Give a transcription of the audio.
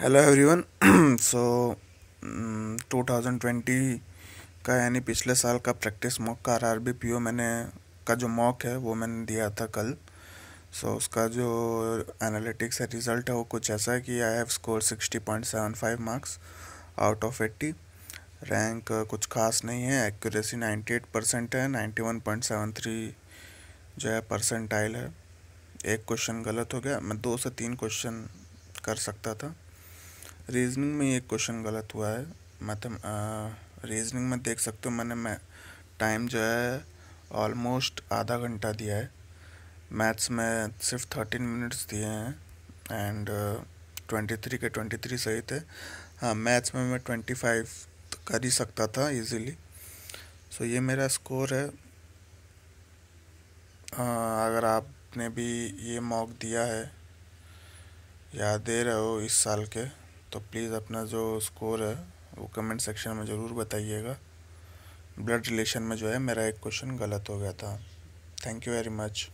hello everyone so 2020 का यानी पिछले साल का प्रैक्टिस मॉक का R R B P O मैंने का जो मॉक है वो मैंने दिया था कल सो so, उसका जो एनालिटिक्स है रिज़ल्ट है वो कुछ ऐसा है कि I have score 60.75 marks out of 80 rank कुछ खास नहीं है एक्यूरेसी 98 परसेंट है 91.73 जो है परसेंटाइल है एक क्वेश्चन गलत हो गया मैं दो से तीन क्वेश्चन कर सकता था रीजनिंग में एक क्वेश्चन गलत हुआ है तो मतलब, रीजनिंग में देख सकते हो मैंने मैं टाइम जो है ऑलमोस्ट आधा घंटा दिया है मैथ्स में सिर्फ थर्टीन मिनट्स दिए हैं एंड ट्वेंटी थ्री के ट्वेंटी थ्री सही थे हाँ मैथ्स में मैं ट्वेंटी फाइव कर ही सकता था इजीली सो so, ये मेरा स्कोर है आ, अगर आपने भी ये मॉक दिया है या दे रहे हो इस साल के तो प्लीज़ अपना जो स्कोर है वो कमेंट सेक्शन में ज़रूर बताइएगा ब्लड रिलेशन में जो है मेरा एक क्वेश्चन गलत हो गया था थैंक यू वेरी मच